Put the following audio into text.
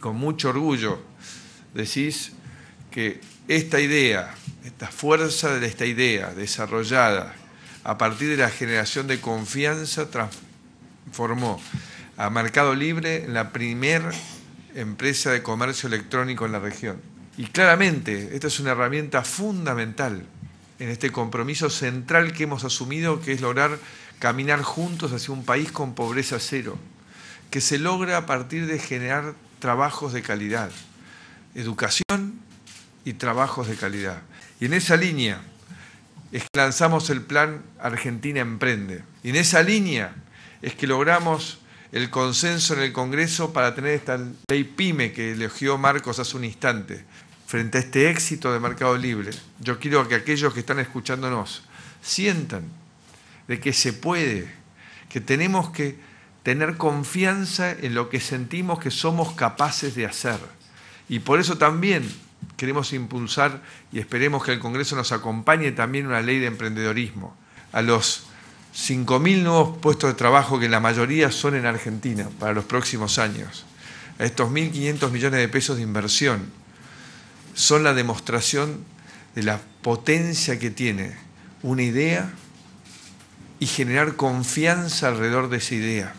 con mucho orgullo decís que esta idea, esta fuerza de esta idea desarrollada a partir de la generación de confianza transformó a Mercado Libre en la primera empresa de comercio electrónico en la región. Y claramente, esta es una herramienta fundamental en este compromiso central que hemos asumido, que es lograr caminar juntos hacia un país con pobreza cero, que se logra a partir de generar trabajos de calidad. Educación y trabajos de calidad. Y en esa línea es que lanzamos el plan Argentina Emprende. Y en esa línea es que logramos el consenso en el Congreso para tener esta ley PYME que elogió Marcos hace un instante. Frente a este éxito de Mercado Libre, yo quiero que aquellos que están escuchándonos sientan de que se puede, que tenemos que tener confianza en lo que sentimos que somos capaces de hacer. Y por eso también queremos impulsar y esperemos que el Congreso nos acompañe también una ley de emprendedorismo. A los 5.000 nuevos puestos de trabajo que la mayoría son en Argentina para los próximos años, a estos 1.500 millones de pesos de inversión, son la demostración de la potencia que tiene una idea y generar confianza alrededor de esa idea.